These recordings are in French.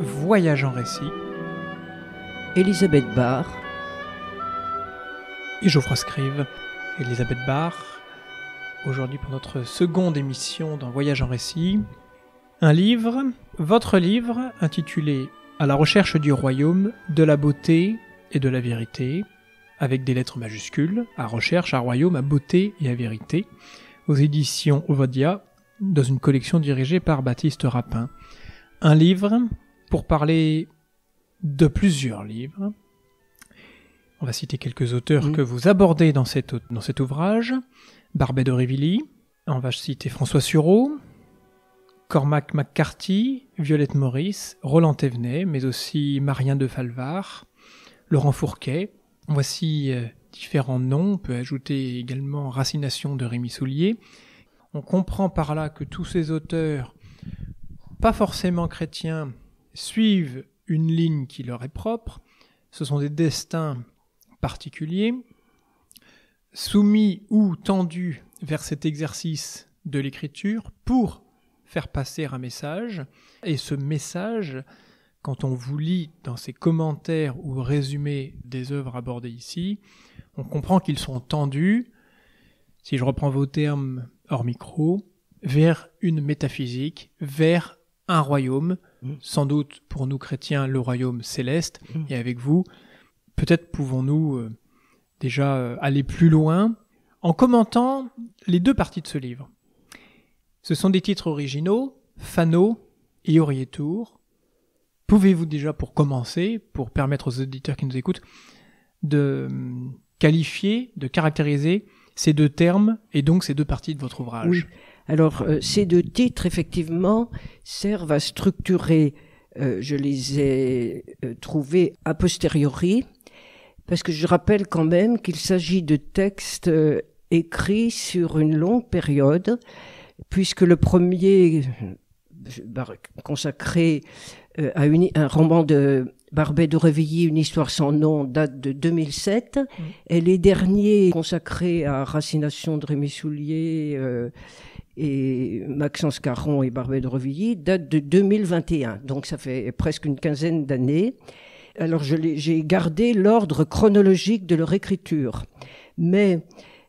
Voyage en récit. Elisabeth Barr. Et Geoffroy Scrive. Elisabeth Barr. Aujourd'hui pour notre seconde émission dans Voyage en récit. Un livre, votre livre, intitulé À la recherche du royaume, de la beauté et de la vérité, avec des lettres majuscules, à recherche, à royaume, à beauté et à vérité, aux éditions Ovadia, dans une collection dirigée par Baptiste Rapin. Un livre pour parler de plusieurs livres. On va citer quelques auteurs mm. que vous abordez dans, cet ouvrage. Barbet de on va citer François Sureau, Cormac McCarthy, Violette Maurice, Roland Thévenet, mais aussi Marien de Falvard, Laurent Fourquet. Voici euh, différents noms, on peut ajouter également Racination de Rémi Soulier. On comprend par là que tous ces auteurs, pas forcément chrétiens, suivent une ligne qui leur est propre, ce sont des destins particuliers, soumis ou tendus vers cet exercice de l'écriture pour faire passer un message, et ce message, quand on vous lit dans ces commentaires ou résumés des œuvres abordées ici, on comprend qu'ils sont tendus, si je reprends vos termes hors micro, vers une métaphysique, vers un royaume, sans doute pour nous chrétiens le royaume céleste, mm. et avec vous, peut-être pouvons-nous euh, déjà euh, aller plus loin en commentant les deux parties de ce livre. Ce sont des titres originaux, Fano et Orietour. Pouvez-vous déjà, pour commencer, pour permettre aux auditeurs qui nous écoutent, de hum, qualifier, de caractériser ces deux termes et donc ces deux parties de votre ouvrage alors, euh, ces deux titres, effectivement, servent à structurer. Euh, je les ai euh, trouvés a posteriori, parce que je rappelle quand même qu'il s'agit de textes écrits sur une longue période, puisque le premier bah, consacré à un roman de Barbet de Revilly, une histoire sans nom, date de 2007. Mm. Et les derniers consacrés à Racination de Rémi Soulier euh, et Maxence Caron et Barbet de Revilly datent de 2021. Donc ça fait presque une quinzaine d'années. Alors j'ai gardé l'ordre chronologique de leur écriture. Mais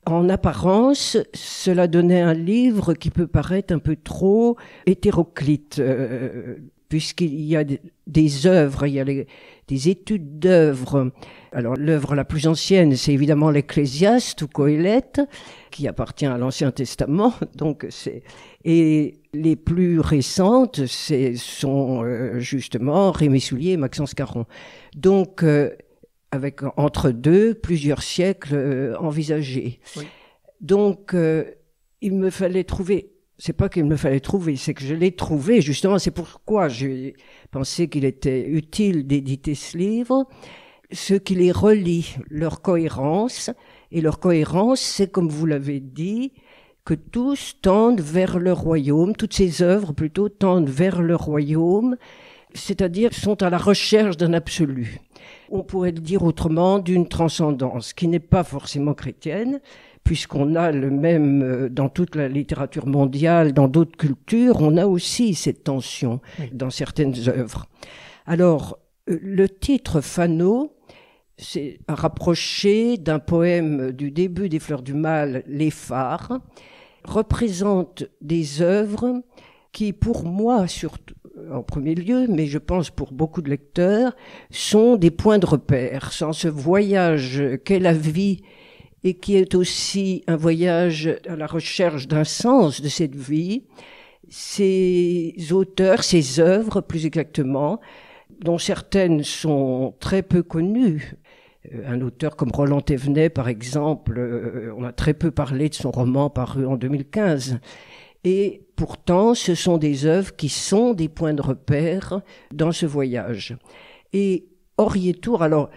en apparence, cela donnait un livre qui peut paraître un peu trop hétéroclite. Euh, puisqu'il y a des œuvres, il y a des études d'œuvres. Alors l'œuvre la plus ancienne, c'est évidemment l'Ecclésiaste ou Coëlette, qui appartient à l'Ancien Testament. Donc c'est et les plus récentes, c'est sont euh, justement Rémi Soulier et Maxence Caron. Donc euh, avec entre deux plusieurs siècles euh, envisagés. Donc il me fallait trouver c'est pas qu'il me fallait trouver, c'est que je l'ai trouvé. Justement, c'est pourquoi j'ai pensé qu'il était utile d'éditer ce livre. Ce qui les relie, leur cohérence. Et leur cohérence, c'est comme vous l'avez dit, que tous tendent vers le royaume, toutes ces œuvres plutôt tendent vers le royaume, c'est-à-dire sont à la recherche d'un absolu on pourrait le dire autrement, d'une transcendance qui n'est pas forcément chrétienne, puisqu'on a le même euh, dans toute la littérature mondiale, dans d'autres cultures, on a aussi cette tension dans certaines œuvres. Alors, euh, le titre Fano, c'est rapproché d'un poème du début des Fleurs du Mal, Les Phares, représente des œuvres qui, pour moi surtout, en premier lieu, mais je pense pour beaucoup de lecteurs, sont des points de repère. Sans ce voyage qu'est la vie et qui est aussi un voyage à la recherche d'un sens de cette vie, ces auteurs, ces œuvres plus exactement, dont certaines sont très peu connues, euh, un auteur comme Roland Thévenet, par exemple, euh, on a très peu parlé de son roman paru en 2015. Et pourtant, ce sont des œuvres qui sont des points de repère dans ce voyage. Et Orietour, alors,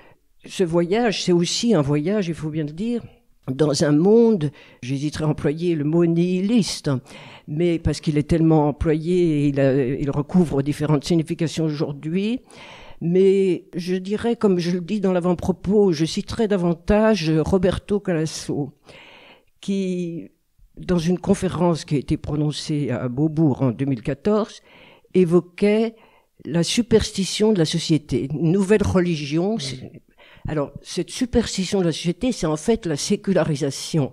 ce voyage, c'est aussi un voyage, il faut bien le dire, dans un monde, j'hésiterais à employer le mot nihiliste, mais parce qu'il est tellement employé il, il recouvre différentes significations aujourd'hui, mais je dirais, comme je le dis dans l'avant-propos, je citerai davantage Roberto Calasso, qui dans une conférence qui a été prononcée à Beaubourg en 2014, évoquait la superstition de la société, une nouvelle religion. Alors, cette superstition de la société, c'est en fait la sécularisation.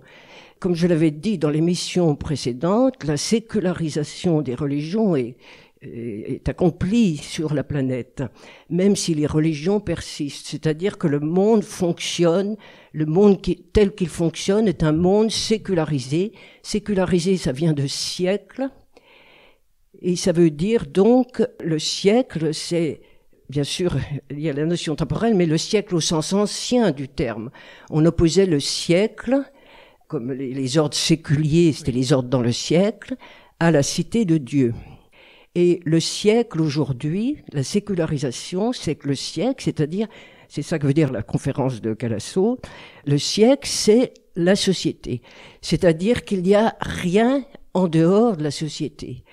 Comme je l'avais dit dans l'émission précédente, la sécularisation des religions est, est accompli sur la planète, même si les religions persistent. C'est-à-dire que le monde fonctionne, le monde tel qu'il fonctionne est un monde sécularisé. Sécularisé, ça vient de siècle. Et ça veut dire donc, le siècle, c'est bien sûr, il y a la notion temporelle, mais le siècle au sens ancien du terme. On opposait le siècle, comme les ordres séculiers, c'était les ordres dans le siècle, à la cité de Dieu. Et le siècle aujourd'hui, la sécularisation, c'est que le siècle, c'est-à-dire, c'est ça que veut dire la conférence de Calasso, le siècle, c'est la société. C'est-à-dire qu'il n'y a rien en dehors de la société.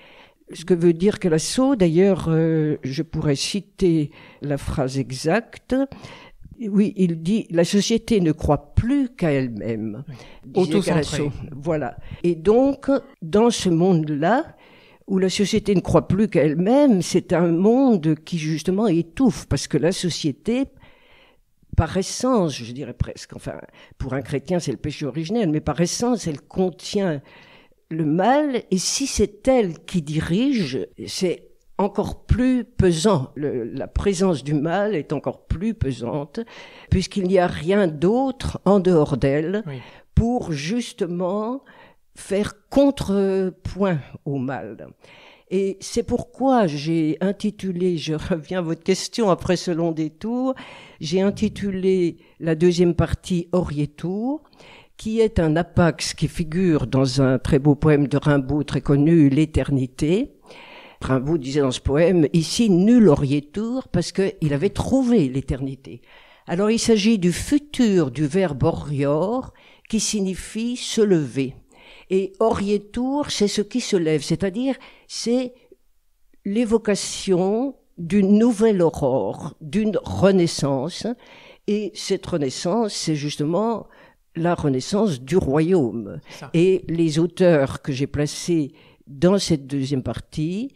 Ce que veut dire Calasso, d'ailleurs, euh, je pourrais citer la phrase exacte, oui, il dit la société ne croit plus qu'à elle-même. Autocentrée. Voilà. Et donc, dans ce monde-là, où la société ne croit plus qu'elle-même, c'est un monde qui justement étouffe, parce que la société, par essence, je dirais presque, enfin, pour un chrétien c'est le péché originel, mais par essence elle contient le mal, et si c'est elle qui dirige, c'est encore plus pesant. la présence du mal est encore plus pesante, puisqu'il n'y a rien d'autre en dehors d'elle pour justement faire contrepoint au mal. Et c'est pourquoi j'ai intitulé, je reviens à votre question après ce long détour, j'ai intitulé la deuxième partie Orietour, qui est un apax qui figure dans un très beau poème de Rimbaud très connu, L'éternité. Rimbaud disait dans ce poème, ici nul Orietour parce qu'il avait trouvé l'éternité. Alors il s'agit du futur du verbe orior qui signifie se lever. Et Aurier-Tour, c'est ce qui se lève, c'est-à-dire c'est l'évocation d'une nouvelle aurore, d'une renaissance. Et cette renaissance, c'est justement la renaissance du royaume. Et les auteurs que j'ai placés dans cette deuxième partie,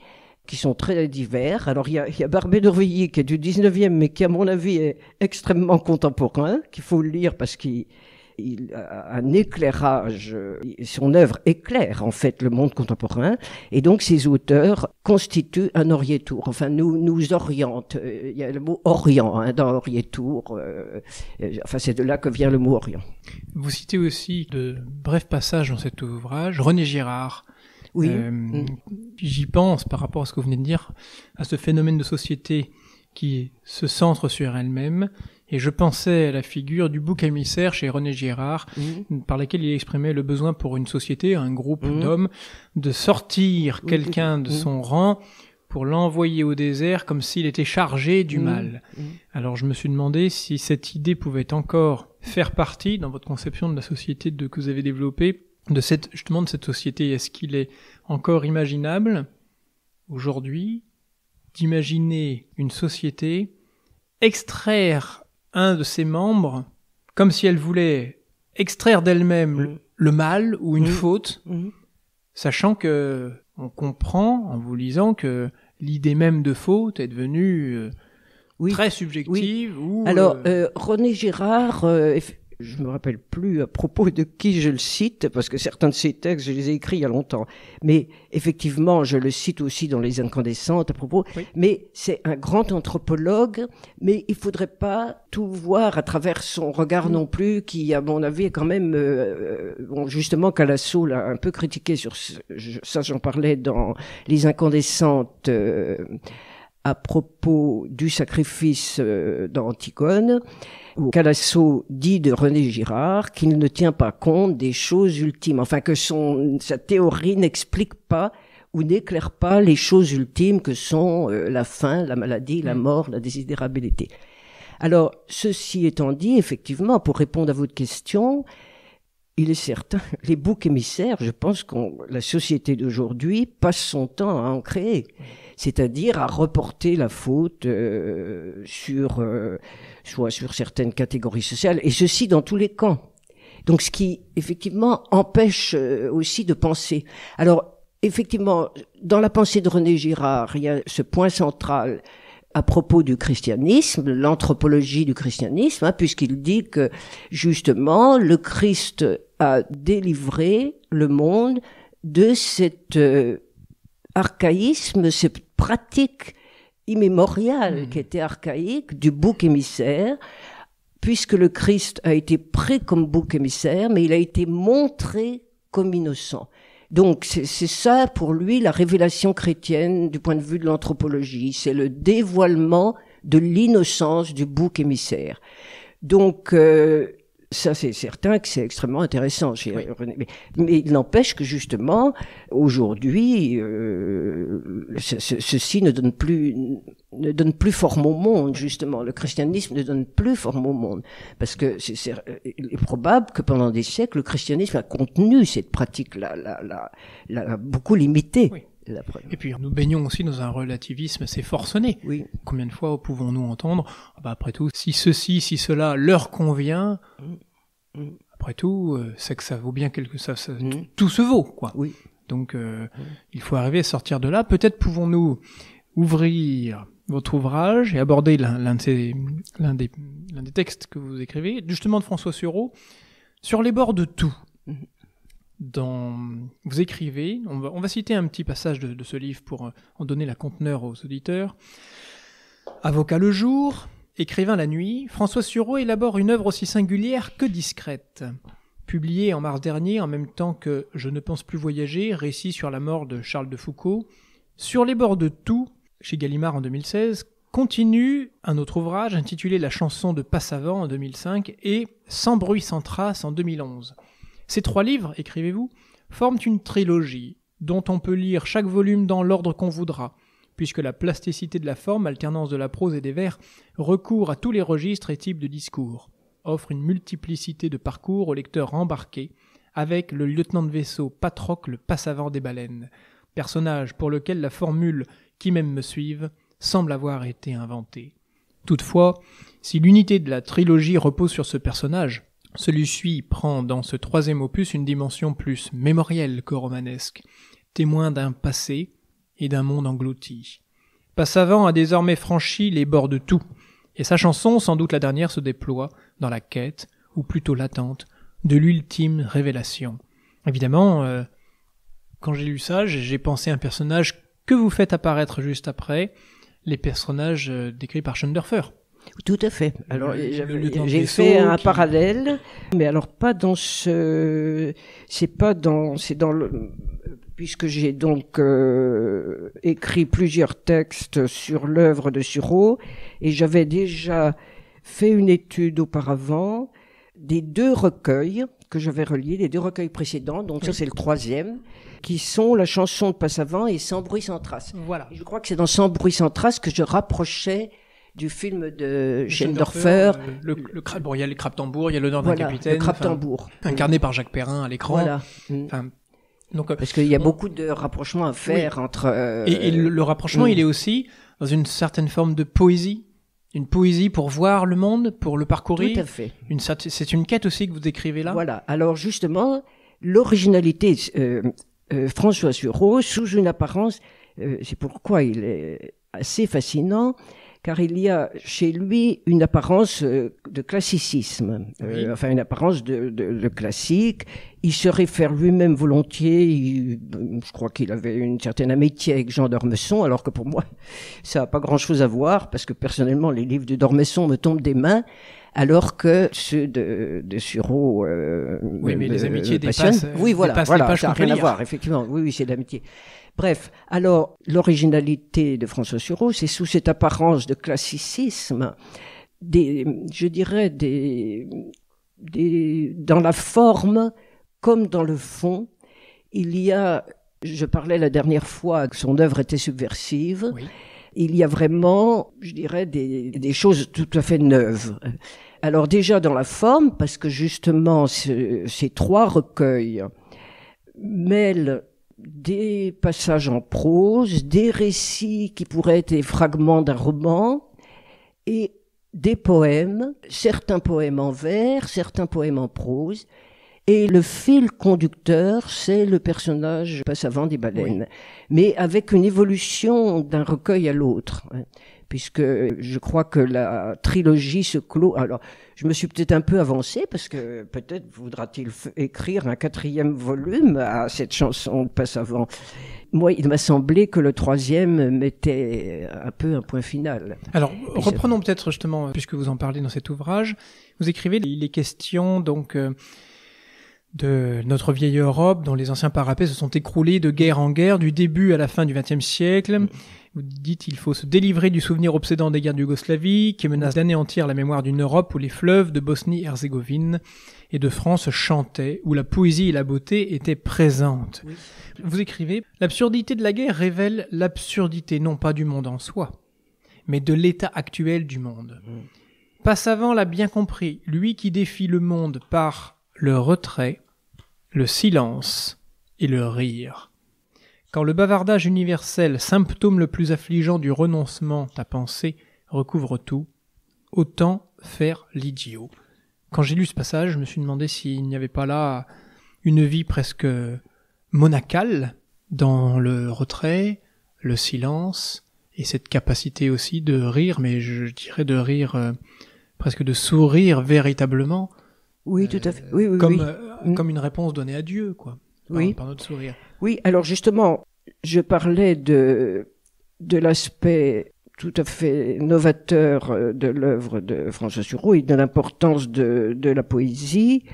qui sont très divers. Alors il y a, il y qui est du 19e, mais qui à mon avis est extrêmement contemporain, qu'il faut lire parce qu'il il a un éclairage, euh, son œuvre éclaire en fait le monde contemporain, et donc ses auteurs constituent un orientour, enfin nous, nous orientent, euh, il y a le mot orient hein, dans orientour, euh, enfin c'est de là que vient le mot orient. Vous citez aussi de brefs passages dans cet ouvrage, René Girard, oui. Mm. J'y pense par rapport à ce que vous venez de dire, à ce phénomène de société qui se centre sur elle-même, et je pensais à la figure du bouc émissaire chez René Girard, mmh. par laquelle il exprimait le besoin pour une société, un groupe mmh. d'hommes, de sortir quelqu'un de mmh. son rang pour l'envoyer au désert comme s'il était chargé du mal. Alors je me suis demandé si cette idée pouvait encore faire partie dans votre conception de la société que vous avez développée, de cette, justement de cette société. Est-ce qu'il est encore imaginable aujourd'hui d'imaginer une société, extraire un de ses membres, comme si elle voulait extraire d'elle-même le, mal ou une faute, sachant que on comprend en vous lisant que l'idée même de faute est devenue euh, très subjective. Alors, euh, euh, René Girard, je me rappelle plus à propos de qui je le cite, parce que certains de ces textes, je les ai écrits il y a longtemps. Mais effectivement, je le cite aussi dans Les Incandescentes à propos. Mais c'est un grand anthropologue, mais il faudrait pas tout voir à travers son regard mm. non plus, qui, à mon avis, est quand même, euh, bon, justement, Calasso l'a un peu critiqué sur ce, ça, j'en parlais dans Les Incandescentes. Euh, à propos du sacrifice euh, d'Antigone, où Calasso dit de René Girard qu'il ne tient pas compte des choses ultimes, enfin que son, sa théorie n'explique pas ou n'éclaire pas les choses ultimes que sont euh, la faim, la maladie, la mm. mort, la désidérabilité. Alors, ceci étant dit, effectivement, pour répondre à votre question, il est certain, les boucs émissaires, je pense que la société d'aujourd'hui passe son temps à en créer. Mm c'est-à-dire à reporter la faute euh, sur, euh, soit sur certaines catégories sociales, et ceci dans tous les camps. Donc ce qui, effectivement, empêche euh, aussi de penser. Alors, effectivement, dans la pensée de René Girard, il y a ce point central à propos du christianisme, l'anthropologie du christianisme, hein, puisqu'il dit que justement le Christ a délivré le monde de cette archaïsme, cette pratique immémoriale hmm. qui était archaïque du bouc émissaire, puisque le Christ a été pris comme bouc émissaire, mais il a été montré comme innocent. Donc c'est ça pour lui la révélation chrétienne du point de vue de l'anthropologie, c'est le dévoilement de l'innocence du bouc émissaire. Donc euh, ça, c'est certain que c'est extrêmement intéressant chez Mais, il n'empêche que justement, aujourd'hui, euh, ce, ceci ne donne plus ne donne plus forme au monde justement. Le christianisme ne donne plus forme au monde parce que c'est il est probable que pendant des siècles, le christianisme a contenu cette pratique-là, la, beaucoup limitée. Et puis nous baignons aussi dans un relativisme assez forcené. Oui. Combien de fois pouvons-nous entendre ah bah, Après tout, si ceci, si cela leur convient, mm, mm. après tout, euh, c'est que ça vaut bien quelque chose, mm. Tout se vaut, quoi. Oui. Donc euh, il faut arriver à sortir de là. Peut-être pouvons-nous ouvrir votre ouvrage et aborder l'un des, des, textes que vous écrivez, justement de François Sureau, sur les bords de tout dans, vous écrivez, on va, citer un petit passage de, ce livre pour euh, en donner la conteneur aux auditeurs. Avocat le jour, écrivain la nuit, François Sureau élabore une œuvre aussi singulière que discrète. Publié en mars dernier, en même temps que Je ne pense plus voyager, récit sur la mort de Charles de Foucault, Sur les bords de tout, chez Gallimard en 2016, continue un autre ouvrage intitulé La chanson de Passavant en 2005 et Sans bruit, sans trace en 2011. Ces trois livres, écrivez-vous, forment une trilogie dont on peut lire chaque volume dans l'ordre qu'on voudra, puisque la plasticité de la forme, alternance de la prose et des vers, recourt à tous les registres et types de discours, offre une multiplicité de parcours au lecteur embarqué, avec le lieutenant de vaisseau Patrocle, le passavant des baleines, personnage pour lequel la formule qui même me suive semble avoir été inventée. Toutefois, si l'unité de la trilogie repose sur ce personnage, celui-ci prend dans ce troisième opus une dimension plus mémorielle que romanesque, témoin d'un passé et d'un monde englouti. Passavant a désormais franchi les bords de tout, et sa chanson, sans doute la dernière, se déploie dans la quête, ou plutôt l'attente, de l'ultime révélation. Évidemment, euh, quand j'ai lu ça, j'ai pensé à un personnage que vous faites apparaître juste après, les personnages euh, décrits par Schunderfer. Tout à fait. Alors, j'ai fait un parallèle, mais alors pas dans ce, c'est pas dans, c'est dans le, puisque j'ai donc euh, écrit plusieurs textes sur l'œuvre de Sureau, et j'avais déjà fait une étude auparavant des deux recueils que j'avais reliés, les deux recueils précédents, donc ça c'est le troisième, qui sont la chanson de Passavant et Sans bruit sans trace. Voilà. je crois que c'est dans Sans bruit sans trace que je rapprochais du film de Schindorfer. Euh, le, il y a le crabe il y a l'honneur d'un capitaine. Le Incarné par Jacques Perrin à l'écran. Mm. Donc, euh, Parce qu'il y a beaucoup de rapprochements à faire entre. et, le, rapprochement, euh, il est mm. aussi dans une certaine forme de poésie. Une poésie pour voir le monde, pour le parcourir. Tout à fait. Une, c'est une quête aussi que vous décrivez là. Voilà. Alors justement, l'originalité, François Sureau, sous une apparence, c'est pourquoi il est assez fascinant, car il y a chez lui une apparence euh, de classicisme, euh, enfin une apparence de, classique. Il se réfère lui-même volontiers, je crois qu'il avait une certaine amitié avec Jean d'Ormesson, alors que pour moi, ça n'a pas grand-chose à voir, parce que personnellement, les livres de d'Ormesson me tombent des mains alors que ceux de, de euh, oui, mais les amitiés dépassent. Oui, voilà, ça n'a rien à voir, effectivement. Oui, oui, c'est l'amitié. Bref, alors l'originalité de François Sureau, c'est sous cette apparence de classicisme, des, je dirais, des, dans la forme comme dans le fond, il y a, je parlais la dernière fois que son œuvre était subversive, il y a vraiment, je dirais, des, choses tout à fait neuves. Alors déjà dans la forme, parce que justement ces trois recueils mêlent des passages en prose, des récits qui pourraient être des fragments d'un roman, et des poèmes, certains poèmes en vers, certains poèmes en prose, et le fil conducteur, c'est le personnage passe avant des baleines, mais avec une évolution d'un recueil à l'autre puisque je crois que la trilogie se clôt. Alors, je me suis peut-être un peu avancé parce que peut-être voudra-t-il écrire un quatrième volume à cette chanson passe avant. Moi, il m'a semblé que le troisième mettait un peu un point final. Alors, reprenons peut-être justement, puisque vous en parlez dans cet ouvrage, vous écrivez, les questions, donc. Euh, de notre vieille Europe, dont les anciens parapets se sont écroulés de guerre en guerre, du début à la fin du XXe siècle. Mm. Vous dites qu'il faut se délivrer du souvenir obsédant des guerres d'Yougoslavie Yougoslavie, qui menace d'anéantir la mémoire d'une Europe où les fleuves de Bosnie-Herzégovine et de France chantaient, où la poésie et la beauté étaient présentes. Vous écrivez, l'absurdité de la guerre révèle l'absurdité non pas du monde en soi, mais de l'état actuel du monde. Mm. Passavant l'a bien compris, lui qui défie le monde par le retrait, le silence et le rire. Quand le bavardage universel, symptôme le plus affligeant du renoncement à penser, recouvre tout, autant faire l'idiot. Quand j'ai lu ce passage, je me suis demandé s'il n'y avait pas là une vie presque monacale dans le retrait, le silence et cette capacité aussi de rire, mais je dirais de rire euh, presque de sourire véritablement oui, tout à fait. Oui, euh, comme, une réponse donnée à Dieu, quoi. Par, notre sourire. Oui, alors justement, je parlais de, de l'aspect tout à fait novateur euh, de l'œuvre de François Sureau et de l'importance de, la poésie.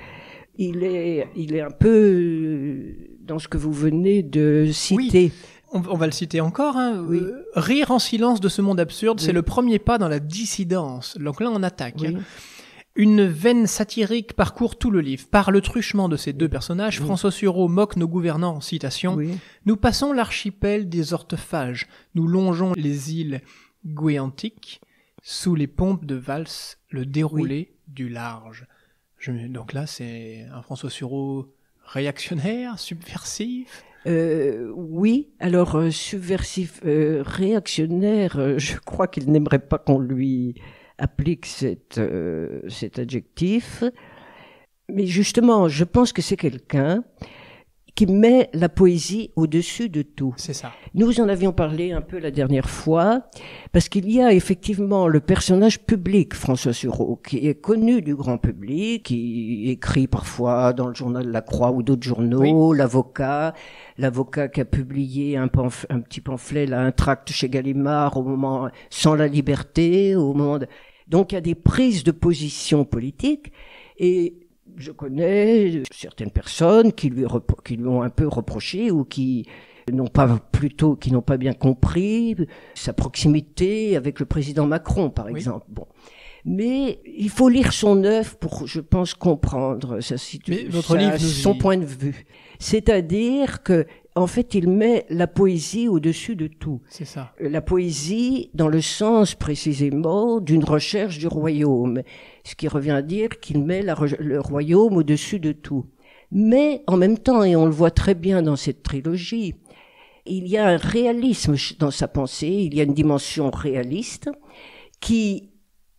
Il est, il est un peu dans ce que vous venez de citer. On, va le citer encore. Hein. Rire en silence de ce monde absurde, c'est le premier pas dans la dissidence. Donc là, on attaque. Hein. Une veine satirique parcourt tout le livre. Par le truchement de ces deux personnages, François Sureau moque nos gouvernants, citation. Nous passons l'archipel des orthophages, nous longeons les îles Guéantiques, sous les pompes de valse, le déroulé du large. donc là, c'est un François Sureau réactionnaire, subversif euh, oui, alors euh, subversif, euh, réactionnaire, je crois qu'il n'aimerait pas qu'on lui applique cet, euh, cet adjectif. Mais justement, je pense que c'est quelqu'un qui met la poésie au-dessus de tout. C'est ça. Nous en avions parlé un peu la dernière fois, parce qu'il y a effectivement le personnage public, François Sureau, qui est connu du grand public, qui écrit parfois dans le journal La Croix ou d'autres journaux, l'avocat, l'avocat qui a publié un, un petit pamphlet, là, un tract chez Gallimard au moment, sans la liberté, au moment Donc il y a des prises de position politique, et je connais certaines personnes qui lui, qui lui ont un peu reproché ou qui n'ont pas plutôt qui n'ont pas bien compris sa proximité avec le président Macron par exemple. Bon. Mais il faut lire son œuvre pour, je pense, comprendre sa situation, son point de vue. C'est-à-dire que en fait, il met la poésie au-dessus de tout. C'est ça. Euh, la poésie dans le sens précisément d'une recherche du royaume, ce qui revient à dire qu'il met le royaume au-dessus de tout. Mais en même temps, et on le voit très bien dans cette trilogie, il y a un réalisme dans sa pensée, il y a une dimension réaliste qui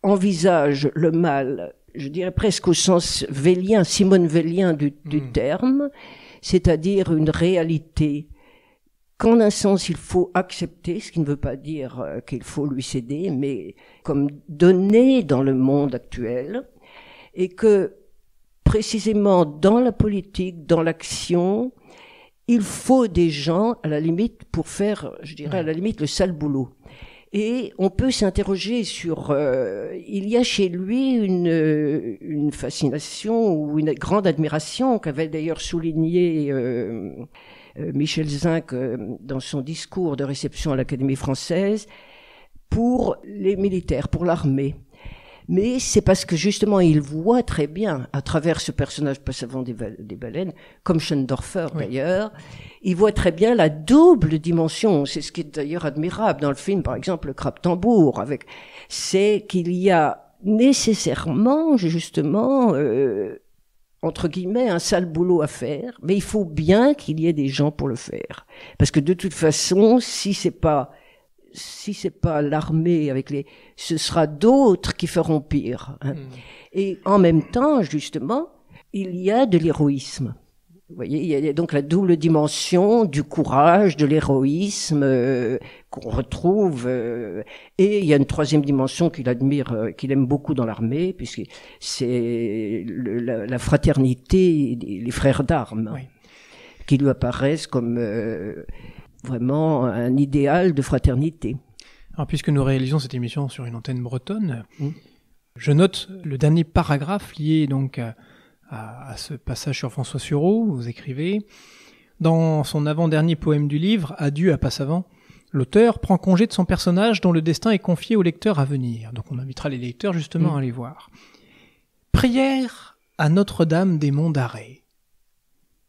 envisage le mal, je dirais presque au sens vélien, Simone Vélien du, hmm. terme, c'est-à-dire une réalité qu'en un sens il faut accepter, ce qui ne veut pas dire euh, qu'il faut lui céder, mais comme donnée dans le monde actuel, et que précisément dans la politique, dans l'action, il faut des gens, à la limite, pour faire, je dirais, à la limite, le sale boulot. Et on peut s'interroger sur... Euh, il y a chez lui une, euh, une fascination ou une grande admiration qu'avait d'ailleurs souligné euh, Michel Zinc dans son discours de réception à l'Académie française pour les militaires, pour l'armée. Mais c'est parce que justement, il voit très bien, à travers ce personnage passavant des, baleines, comme Schoendorfer d'ailleurs, il voit très bien la double dimension. C'est ce qui est d'ailleurs admirable dans le film, par exemple, le crabe tambour. Avec, c'est qu'il y a nécessairement, justement, euh, entre guillemets, un sale boulot à faire, mais il faut bien qu'il y ait des gens pour le faire, parce que de toute façon, si c'est pas si c'est pas l'armée avec les, ce sera d'autres qui feront pire. Hein. Hmm. Et en même temps, justement, il y a de l'héroïsme. Vous voyez, il y a donc la double dimension du courage, de l'héroïsme euh, qu'on retrouve, euh, et il y a une troisième dimension qu'il admire, euh, qu'il aime beaucoup dans l'armée, puisque c'est la, fraternité, les frères d'armes, qui lui apparaissent comme vraiment un idéal de fraternité. Alors, puisque nous réalisons cette émission sur une antenne bretonne, mmh. je note le dernier paragraphe lié donc à à, ce passage sur François Sureau, vous écrivez Dans son avant-dernier poème du livre, Adieu à Passavant, l'auteur prend congé de son personnage dont le destin est confié au lecteur à venir. Donc on invitera les lecteurs justement mm. à aller voir. Prière à Notre-Dame des Monts d'Arrée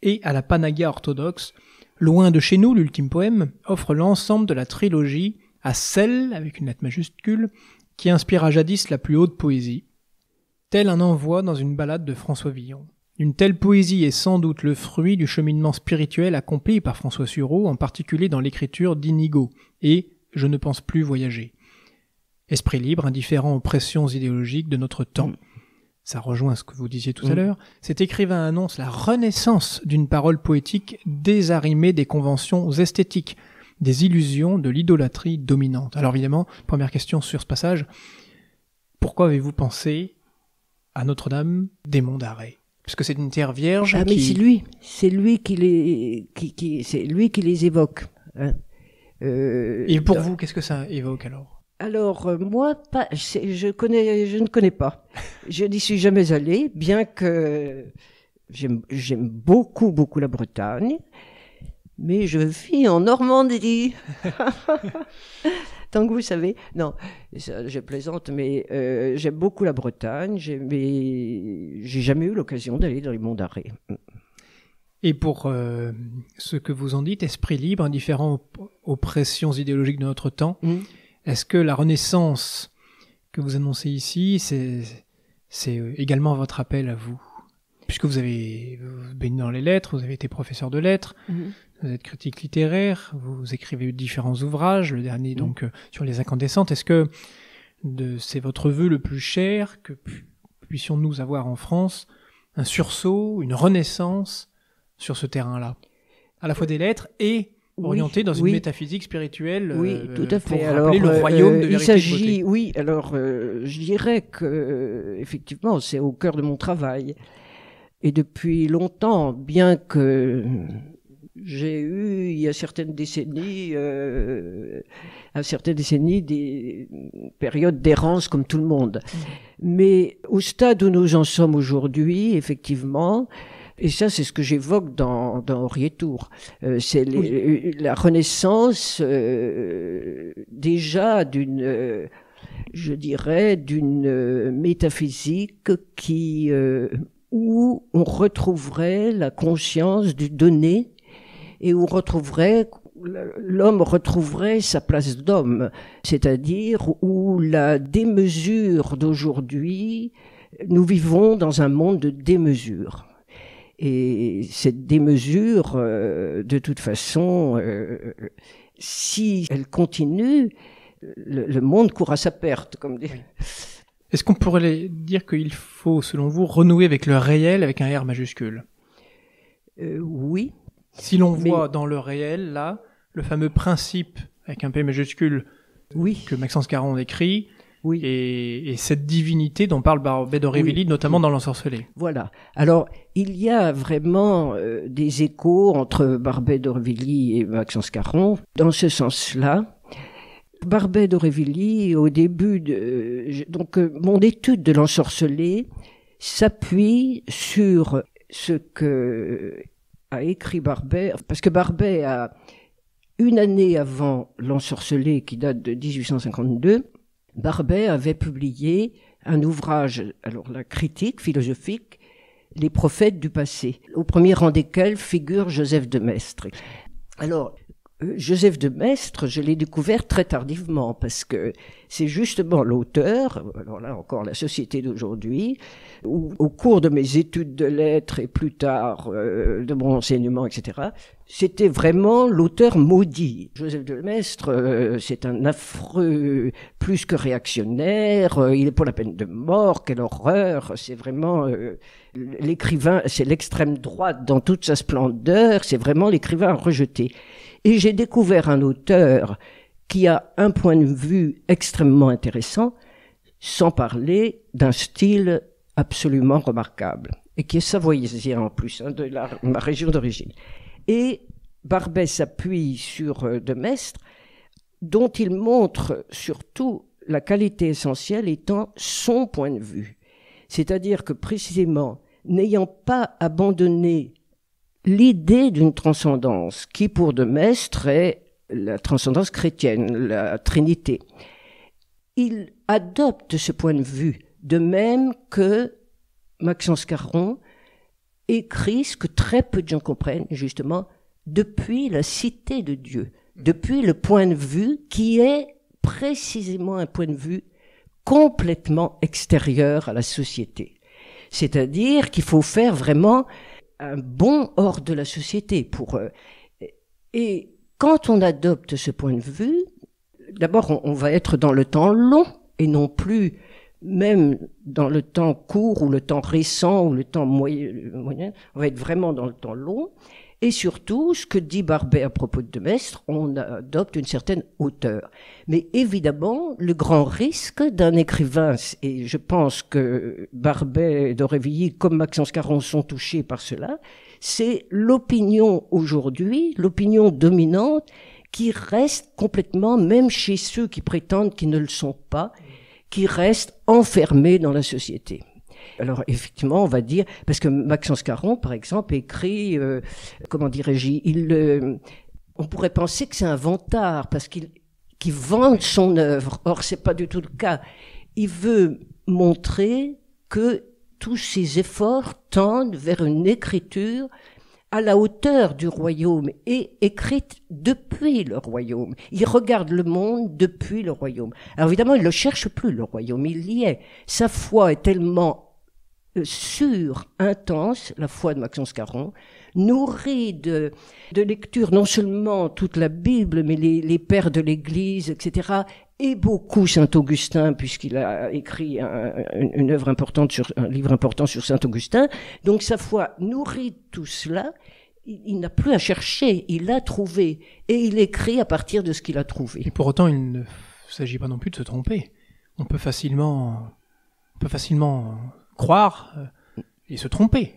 et à la Panagia orthodoxe, Loin de chez nous, l'ultime poème offre l'ensemble de la trilogie à celle, avec une lettre majuscule, qui inspira jadis la plus haute poésie, tel un envoi dans une balade de François Villon. Une telle poésie est sans doute le fruit du cheminement spirituel accompli par François Sureau, en particulier dans l'écriture d'Inigo et Je ne pense plus voyager. Esprit libre, indifférent aux pressions idéologiques de notre temps. Mm. Ça rejoint ce que vous disiez tout mm. à l'heure. Cet écrivain annonce la renaissance d'une parole poétique désarimée des conventions esthétiques, des illusions de l'idolâtrie dominante. Alors évidemment, première question sur ce passage. Pourquoi avez-vous pensé à Notre-Dame des Monts d'Arrée que c'est une terre vierge. Ah, mais c'est lui, c'est lui qui les, qui, c'est lui qui les évoque. Hein. Euh, Et pour euh, vous, qu'est-ce que ça évoque alors Alors euh, moi, pas, je connais, je ne connais pas. je n'y suis jamais allée, bien que j'aime beaucoup, beaucoup la Bretagne mais je vis en Normandie. Tant que vous savez, non, je plaisante, mais euh, j'aime beaucoup la Bretagne, mais j'ai jamais eu l'occasion d'aller dans les monts d'arrêt. Et pour euh, ce que vous en dites, esprit libre, indifférent aux, oppressions pressions idéologiques de notre temps, mmh. est-ce que la renaissance que vous annoncez ici, c'est également votre appel à vous Puisque vous avez baigné dans les lettres, vous avez été professeur de lettres, mmh vous êtes critique littéraire, vous écrivez différents ouvrages, le dernier donc euh, sur les incandescentes. Est-ce que c'est votre vœu le plus cher que puissions-nous avoir en France un sursaut, une renaissance sur ce terrain-là À la fois des lettres et orienté dans une métaphysique spirituelle. Oui, euh, tout à fait. Pour alors, le euh, royaume de il s'agit, oui. Alors, je dirais que effectivement, c'est au cœur de mon travail. Et depuis longtemps, bien que j'ai eu, il y a certaines décennies, euh, à certaines décennies, des périodes d'errance comme tout le monde. Mm. Mais au stade où nous en sommes aujourd'hui, effectivement, et ça, c'est ce que j'évoque dans, dans Henri Tour. Euh, c'est euh, la renaissance euh, déjà d'une, je dirais, d'une métaphysique qui où on retrouverait la conscience du donné et où retrouverait l'homme retrouverait sa place d'homme, c'est-à-dire où la démesure d'aujourd'hui, nous vivons dans un monde de démesure. Et cette démesure, euh, de toute façon, euh, si elle continue, le, monde court à sa perte, comme Est-ce qu'on pourrait dire qu'il faut, selon vous, renouer avec le réel avec un R majuscule euh, Oui, si l'on voit dans le réel, là, le fameux principe avec un P majuscule oui. que Maxence Caron écrit, oui. et, cette divinité dont parle Barbet d'Aurevilly, notamment dans L'Ensorcelé. Voilà. Alors, il y a vraiment euh, des échos entre Barbet d'Aurevilly et Maxence Caron dans ce sens-là. Barbet d'Aurevilly, au début de. donc, euh, mon étude de L'Ensorcelé s'appuie sur ce que a écrit Barbet, parce que Barbet a, une année avant L'ensorcelé, qui date de 1852, Barbet avait publié un ouvrage, alors la critique philosophique, Les prophètes du passé, au premier rang desquels figure Joseph de Maistre. Alors, euh, Joseph de Maistre, je l'ai découvert très tardivement parce que c'est justement l'auteur, alors là encore la société d'aujourd'hui, au cours de mes études de lettres et plus tard euh, de mon enseignement, etc., c'était vraiment l'auteur maudit. Joseph de Maistre, euh, c'est un affreux plus que réactionnaire, il est pour la peine de mort, quelle horreur, c'est vraiment l'écrivain, c'est l'extrême droite dans toute sa splendeur, c'est vraiment l'écrivain rejeté. Et j'ai découvert un auteur qui a un point de vue extrêmement intéressant, sans parler d'un style absolument remarquable, et qui est savoyaisien en plus, hein, de ma région d'origine. Et Barbet s'appuie sur euh, De dont il montre surtout la qualité essentielle étant son point de vue. C'est-à-dire que précisément, n'ayant pas abandonné l'idée d'une transcendance qui, pour De Maistre, est la transcendance chrétienne, la Trinité. Il adopte ce point de vue, de même que Maxence Caron écrit ce que très peu de gens comprennent, justement, depuis la cité de Dieu, depuis le point de vue qui est précisément un point de vue complètement extérieur à la société. C'est-à-dire qu'il faut faire vraiment un bon hors de la société pour eux. Et quand on adopte ce point de vue, d'abord on, va être dans le temps long et non plus même dans le temps court ou le temps récent ou le temps moyen, on va être vraiment dans le temps long. Et surtout, ce que dit Barbet à propos de Demestre, on adopte une certaine hauteur. Mais évidemment, le grand risque d'un écrivain, et je pense que Barbet, Dorévilly, comme Maxence Caron sont touchés par cela, c'est l'opinion aujourd'hui, l'opinion dominante, qui reste complètement, même chez ceux qui prétendent qu'ils ne le sont pas, qui reste enfermée dans la société. Alors effectivement, on va dire, parce que Maxence Caron, par exemple, écrit, euh, comment dirais-je, il, euh, on pourrait penser que c'est un vantard, parce qu'il vante son œuvre. Or, c'est pas du tout le cas. Il veut montrer que tous ses efforts tendent vers une écriture à la hauteur du royaume et écrite depuis le royaume. Il regarde le monde depuis le royaume. Alors évidemment, il ne cherche plus le royaume, il y est. Sa foi est tellement sûre, intense, la foi de Maxence Caron, nourrie de, de non seulement toute la Bible, mais les, pères de l'Église, etc., et beaucoup Saint-Augustin, puisqu'il a écrit une, œuvre importante sur, un livre important sur Saint-Augustin. Donc sa foi nourrit tout cela. Il, il n'a plus à chercher, il l'a trouvé. Et il écrit à partir de ce qu'il a trouvé. Et pour autant, il ne s'agit pas non plus de se tromper. On peut facilement, on peut facilement croire euh, et se tromper.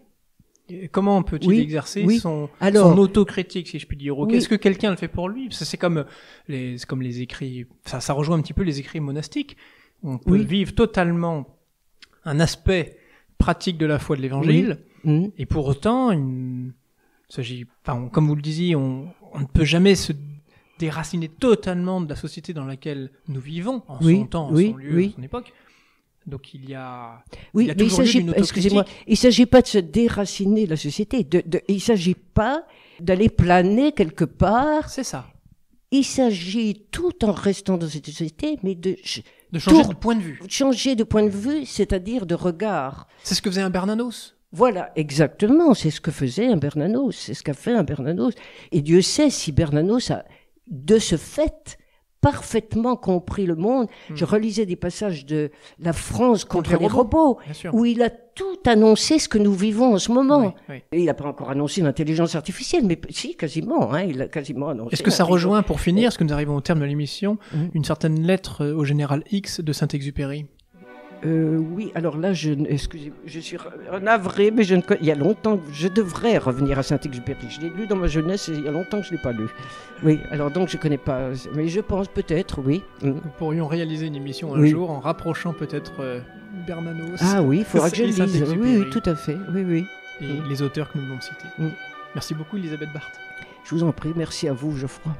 Comment peut-il exercer Son, autocritique, si je puis dire quest ce que quelqu'un le fait pour lui C'est comme euh, les, comme les écrits, ça, ça rejoint un petit peu les écrits monastiques. On peut vivre totalement un aspect pratique de la foi de l'Évangile, mm. et pour autant, une, enfin, comme vous le disiez, on, on, ne peut jamais se déraciner totalement de la société dans laquelle nous vivons, en son temps, en son lieu, en son époque. Donc il y a. Oui, mais il s'agit, s'agit pas de se déraciner la société. Il ne il s'agit pas d'aller planer quelque part. C'est ça. Il s'agit, tout en restant dans cette société, mais de. De changer de point de vue. Changer de point de vue, c'est-à-dire de regard. C'est ce que faisait un Bernanos. Voilà, exactement. C'est ce que faisait un Bernanos. C'est ce qu'a fait un Bernanos. Et Dieu sait si Bernanos a, de ce fait, parfaitement compris le monde. Hmm. Je relisais des passages de La France contre, les, robots, où il a tout annoncé ce que nous vivons en ce moment. il n'a pas encore annoncé l'intelligence artificielle, mais si, quasiment. Hein, il a quasiment annoncé. Est-ce que ça rejoint, pour finir, est-ce que nous arrivons au terme de l'émission, hmm. une certaine lettre euh, au général X de Saint-Exupéry euh, oui, alors là, je, excusez, je suis navré, mais je ne, il y a longtemps que je devrais revenir à Saint-Exupéry. Je l'ai lu dans ma jeunesse et il y a longtemps que je ne l'ai pas lu. Oui, alors donc je ne connais pas, mais je pense peut-être, oui. Mm. Nous pourrions réaliser une émission un jour en rapprochant peut-être euh, Bernanos. Ah oui, il faudra que je lise. Oui, tout à fait. Oui, oui. Et mm. les auteurs que nous avons cités. Mm. Merci beaucoup, Elisabeth Barthes. Je vous en prie, merci à vous, Geoffroy.